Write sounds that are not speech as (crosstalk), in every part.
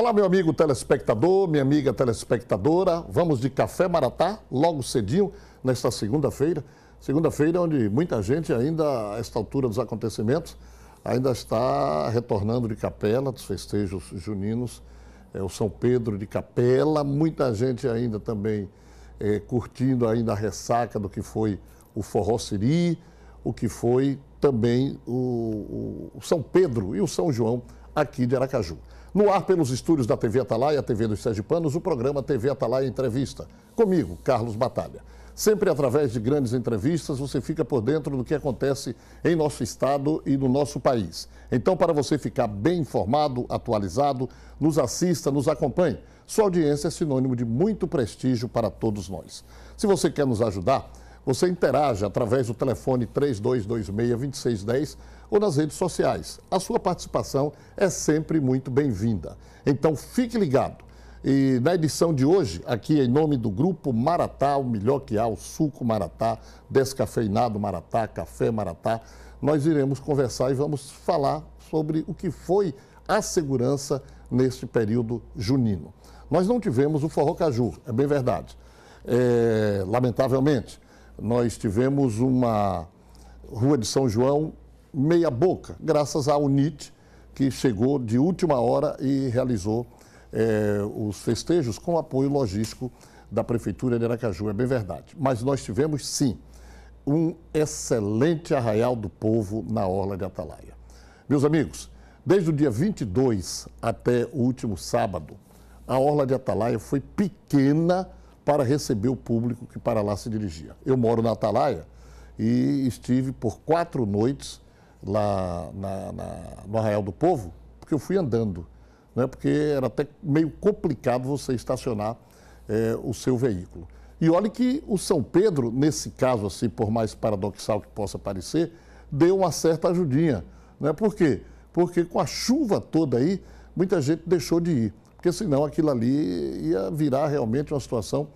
Olá, meu amigo telespectador, minha amiga telespectadora. Vamos de Café Maratá, logo cedinho, nesta segunda-feira. Segunda-feira, onde muita gente ainda, a esta altura dos acontecimentos, ainda está retornando de Capela, dos festejos juninos, é, o São Pedro de Capela. Muita gente ainda também é, curtindo ainda a ressaca do que foi o Forró Siri, o que foi também o, o São Pedro e o São João aqui de Aracaju. No ar pelos estúdios da TV Atalaia, TV dos Sergipanos, o programa TV Atalaia Entrevista. Comigo, Carlos Batalha. Sempre através de grandes entrevistas, você fica por dentro do que acontece em nosso estado e no nosso país. Então, para você ficar bem informado, atualizado, nos assista, nos acompanhe. Sua audiência é sinônimo de muito prestígio para todos nós. Se você quer nos ajudar, você interage através do telefone 3226 2610 ou nas redes sociais. A sua participação é sempre muito bem-vinda. Então fique ligado. E na edição de hoje, aqui em nome do Grupo Maratá, o melhor que há, o suco Maratá, descafeinado Maratá, café Maratá, nós iremos conversar e vamos falar sobre o que foi a segurança neste período junino. Nós não tivemos o Forró Caju, é bem verdade. É, lamentavelmente, nós tivemos uma Rua de São João meia boca, graças ao NIT, que chegou de última hora e realizou é, os festejos com apoio logístico da Prefeitura de Aracaju, é bem verdade. Mas nós tivemos, sim, um excelente arraial do povo na Orla de Atalaia. Meus amigos, desde o dia 22 até o último sábado, a Orla de Atalaia foi pequena para receber o público que para lá se dirigia. Eu moro na Atalaia e estive por quatro noites lá na, na, no Arraial do Povo, porque eu fui andando, né? porque era até meio complicado você estacionar é, o seu veículo. E olhe que o São Pedro, nesse caso, assim, por mais paradoxal que possa parecer, deu uma certa ajudinha. Né? Por quê? Porque com a chuva toda aí, muita gente deixou de ir. Porque senão aquilo ali ia virar realmente uma situação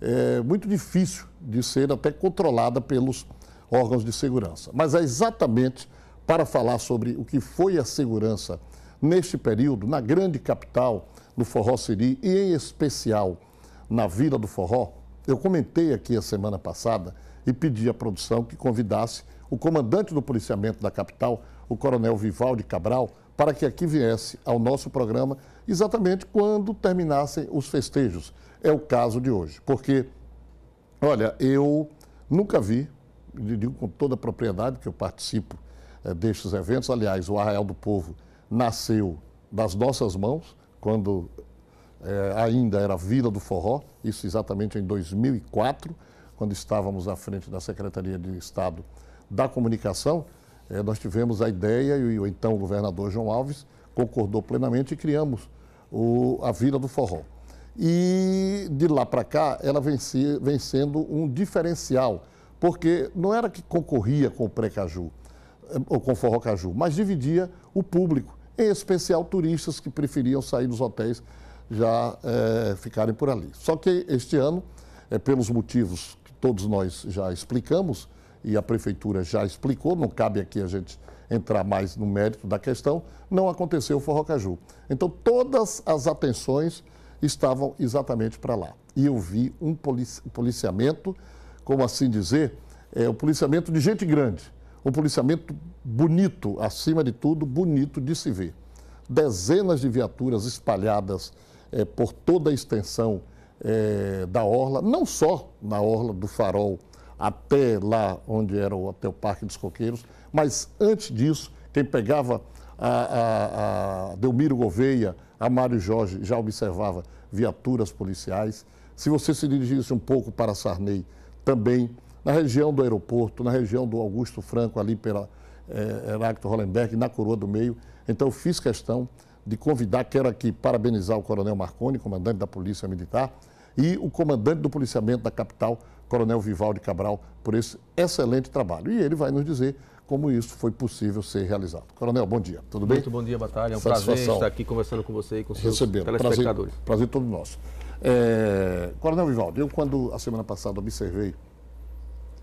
é, muito difícil de ser até controlada pelos órgãos de segurança. Mas é exatamente para falar sobre o que foi a segurança neste período na grande capital do Forró Siri e, em especial, na Vila do Forró, eu comentei aqui a semana passada e pedi à produção que convidasse o comandante do policiamento da capital, o coronel Vivaldi Cabral, para que aqui viesse ao nosso programa exatamente quando terminassem os festejos. É o caso de hoje, porque, olha, eu nunca vi, digo com toda a propriedade que eu participo eh, destes eventos. Aliás, o Arraial do Povo nasceu das nossas mãos, quando é, ainda era Vila do Forró, isso exatamente em 2004, quando estávamos à frente da Secretaria de Estado da Comunicação, é, nós tivemos a ideia e o então governador João Alves concordou plenamente e criamos o, a Vila do Forró. E de lá para cá, ela vem sendo um diferencial, porque não era que concorria com o Precaju, eh, ou com forró caju, mas dividia o público, em especial turistas que preferiam sair dos hotéis já é, ficarem por ali. Só que este ano, é, pelos motivos que todos nós já explicamos e a prefeitura já explicou, não cabe aqui a gente entrar mais no mérito da questão, não aconteceu o forró caju. Então todas as atenções estavam exatamente para lá. E eu vi um policiamento, como assim dizer, é, o policiamento de gente grande um policiamento bonito, acima de tudo, bonito de se ver. Dezenas de viaturas espalhadas é, por toda a extensão é, da orla, não só na orla do Farol até lá onde era o, até o Parque dos Coqueiros, mas antes disso, quem pegava a, a, a Delmiro Gouveia, a Mário Jorge, já observava viaturas policiais. Se você se dirigisse um pouco para Sarney, também na região do aeroporto, na região do Augusto Franco, ali pela é, eh, Heráclito Hollenberg, na Coroa do Meio. Então, eu fiz questão de convidar, quero aqui parabenizar o Coronel Marconi, comandante da Polícia Militar, e o comandante do policiamento da capital, Coronel Vivaldi Cabral, por esse excelente trabalho. E ele vai nos dizer como isso foi possível ser realizado. Coronel, bom dia. Tudo bem? Muito bom dia, Batalha. É um Satisfação. prazer estar aqui conversando com você e com seus Receberam. telespectadores. Prazer, prazer todo nosso. É, Coronel Vivaldo, eu quando a semana passada observei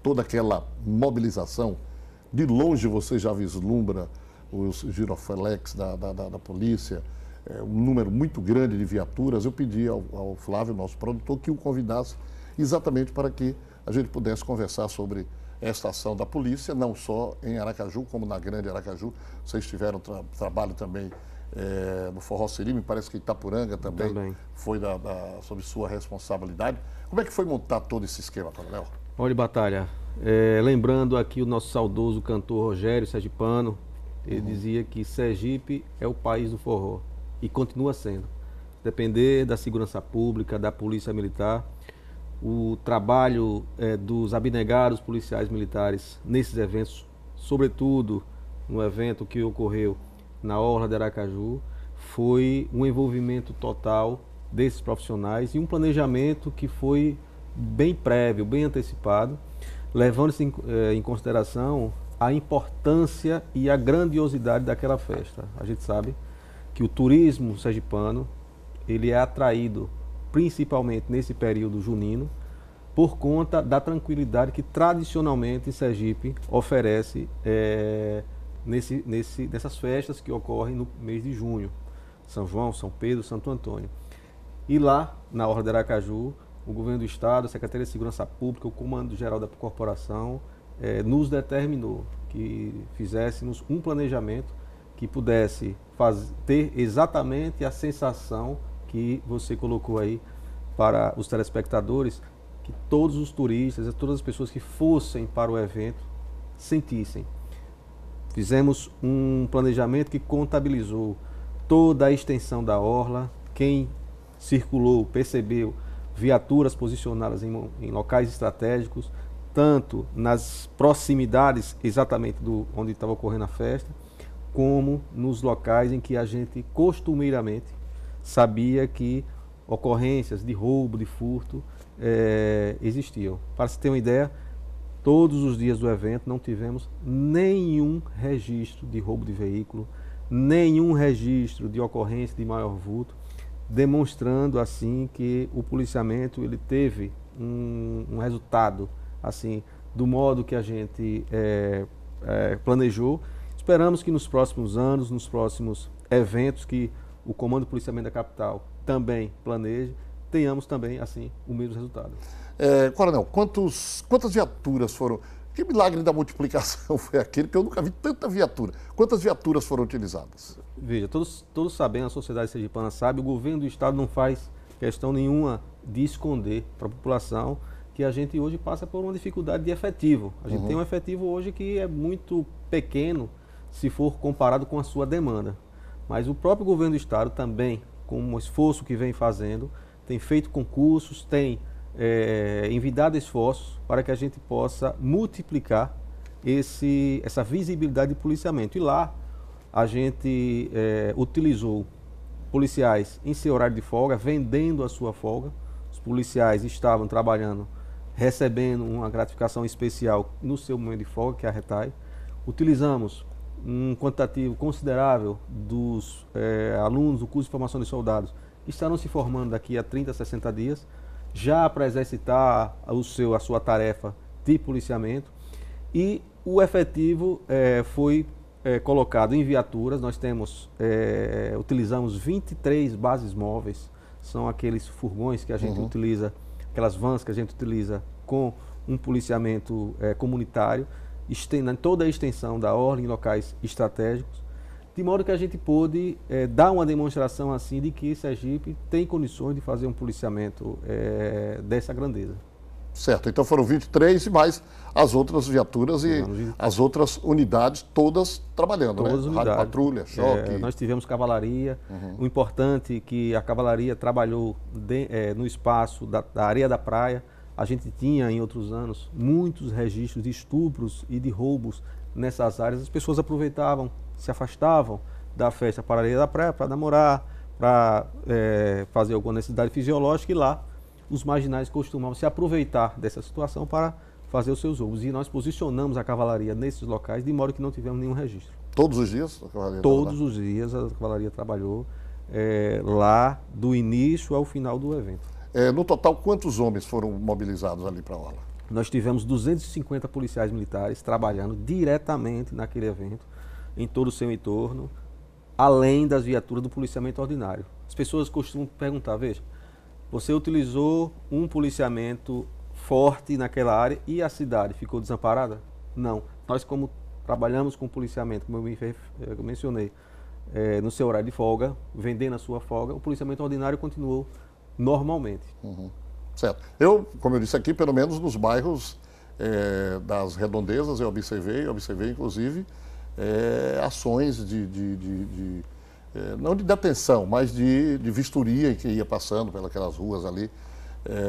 toda aquela mobilização, de longe você já vislumbra os giroflex da, da, da, da polícia, é, um número muito grande de viaturas. Eu pedi ao, ao Flávio, nosso produtor, que o convidasse exatamente para que a gente pudesse conversar sobre esta ação da polícia, não só em Aracaju, como na Grande Aracaju. Vocês tiveram tra trabalho também é, no Forró Siri, me parece que Itapuranga também, também. foi da, da, sob sua responsabilidade. Como é que foi montar todo esse esquema, Coronel? Olha, Batalha, é, lembrando aqui o nosso saudoso cantor Rogério Sergipano, ele uhum. dizia que Sergipe é o país do forró e continua sendo. Depender da segurança pública, da polícia militar, o trabalho é, dos abnegados policiais militares nesses eventos, sobretudo no evento que ocorreu na Orla de Aracaju, foi um envolvimento total desses profissionais e um planejamento que foi bem prévio, bem antecipado, levando-se em, eh, em consideração a importância e a grandiosidade daquela festa. A gente sabe que o turismo sergipano ele é atraído principalmente nesse período junino por conta da tranquilidade que tradicionalmente Sergipe oferece é, nesse, nesse, nessas festas que ocorrem no mês de junho. São João, São Pedro, Santo Antônio. E lá, na Orla de Aracaju, o governo do Estado, a Secretaria de Segurança Pública, o Comando Geral da Corporação, é, nos determinou que fizéssemos um planejamento que pudesse faz, ter exatamente a sensação que você colocou aí para os telespectadores, que todos os turistas, todas as pessoas que fossem para o evento sentissem. Fizemos um planejamento que contabilizou toda a extensão da orla, quem circulou, percebeu viaturas posicionadas em, em locais estratégicos, tanto nas proximidades exatamente do onde estava ocorrendo a festa, como nos locais em que a gente costumeiramente sabia que ocorrências de roubo, de furto é, existiam. Para se ter uma ideia, todos os dias do evento não tivemos nenhum registro de roubo de veículo, nenhum registro de ocorrência de maior vulto demonstrando assim que o policiamento ele teve um, um resultado assim do modo que a gente é, é, planejou. Esperamos que nos próximos anos, nos próximos eventos que o Comando de Policiamento da Capital também planeje, tenhamos também assim o mesmo resultado. É, coronel, quantos, quantas viaturas foram que milagre da multiplicação (laughs) foi aquele que eu nunca vi tanta viatura. Quantas viaturas foram utilizadas? Veja, todos, todos sabem, a sociedade sergipana sabe, o governo do estado não faz questão nenhuma de esconder para a população que a gente hoje passa por uma dificuldade de efetivo. A gente uhum. tem um efetivo hoje que é muito pequeno se for comparado com a sua demanda. Mas o próprio governo do estado também, com o esforço que vem fazendo, tem feito concursos, tem é, envidado esforços para que a gente possa multiplicar esse, essa visibilidade de policiamento. E lá a gente é, utilizou policiais em seu horário de folga, vendendo a sua folga. Os policiais estavam trabalhando, recebendo uma gratificação especial no seu momento de folga, que é a RETAI. Utilizamos um quantitativo considerável dos é, alunos do curso de formação de soldados que estarão se formando daqui a 30, 60 dias já para exercitar o seu, a sua tarefa de policiamento. E o efetivo é, foi é, colocado em viaturas. Nós temos, é, utilizamos 23 bases móveis, são aqueles furgões que a gente uhum. utiliza, aquelas vans que a gente utiliza com um policiamento comunitário, estendendo toda a extensão da ordem em locais estratégicos de modo que a gente pôde é, dar uma demonstração assim de que Sergipe tem condições de fazer um policiamento é, dessa grandeza. Certo, então foram 23 e mais as outras viaturas e as outras unidades todas trabalhando, né? todas né? As unidades. Rádio patrulha, é, choque. É, nós tivemos cavalaria. Uhum. O importante é que a cavalaria trabalhou de, é, no espaço da, da, areia da praia. A gente tinha em outros anos muitos registros de estupros e de roubos nessas áreas, as pessoas aproveitavam, se afastavam da festa para a da praia, para namorar, para é, fazer alguma necessidade fisiológica e lá os marginais costumavam se aproveitar dessa situação para fazer os seus roubos. E nós posicionamos a cavalaria nesses locais de modo que não tivemos nenhum registro. Todos os dias a cavalaria Todos os dias a cavalaria trabalhou é, lá do início ao final do evento. É, no total, quantos homens foram mobilizados ali para a aula? Nós tivemos 250 policiais militares trabalhando diretamente naquele evento, em todo o seu entorno, além das viaturas do policiamento ordinário. As pessoas costumam perguntar, veja, você utilizou um policiamento forte naquela área e a cidade ficou desamparada? Não. Nós, como trabalhamos com policiamento, como eu eh, mencionei, é, no seu horário de folga, vendendo a sua folga, o policiamento ordinário continuou normalmente. Uhum. Certo. Eu, como eu disse aqui, pelo menos nos bairros é, das redondezas, eu observei, observei inclusive é, ações de, de, de, de é, não de detenção, mas de, vistoria que ia passando pelas ruas ali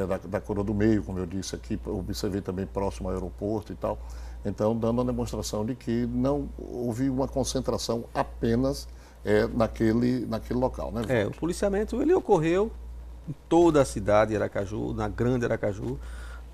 da, da Coroa do Meio, como eu disse aqui, observei também próximo ao aeroporto e tal. Então, dando a demonstração de que não houve uma concentração apenas naquele, naquele local. Né, é, o policiamento ele ocorreu em toda a cidade de Aracaju, na grande Aracaju.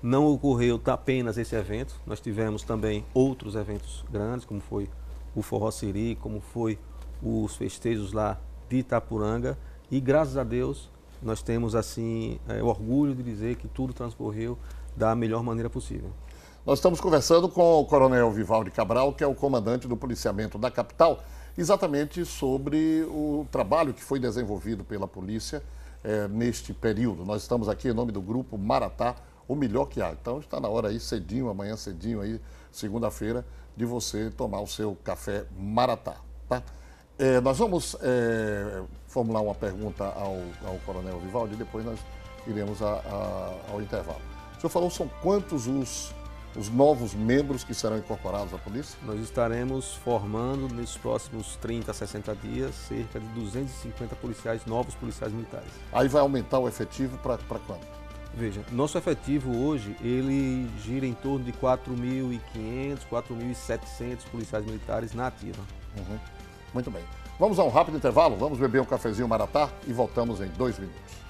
Não ocorreu apenas esse evento, nós tivemos também outros eventos grandes, como foi o Forró Siri, como foi os festejos lá de Itapuranga. E graças a Deus, nós temos assim é, orgulho de dizer que tudo transcorreu da melhor maneira possível. Nós estamos conversando com o Coronel Vivaldi Cabral, que é o comandante do policiamento da capital, exatamente sobre o trabalho que foi desenvolvido pela polícia é, neste período. Nós estamos aqui em nome do grupo Maratá, o melhor que há. Então está na hora aí cedinho, amanhã cedinho aí, segunda-feira, de você tomar o seu café Maratá, tá? É, nós vamos é, formular uma pergunta ao, ao Coronel Vivaldi e depois nós iremos a, a, ao intervalo. O senhor falou, são quantos os os novos membros que serão incorporados à polícia? Nós estaremos formando nesses próximos 30 a 60 dias cerca de 250 policiais, novos policiais militares. Aí vai aumentar o efetivo para quanto? Veja, nosso efetivo hoje, ele gira em torno de 4.500, 4.700 policiais militares na ativa. Uhum. Muito bem. Vamos a um rápido intervalo, vamos beber um cafezinho maratá e voltamos em dois minutos.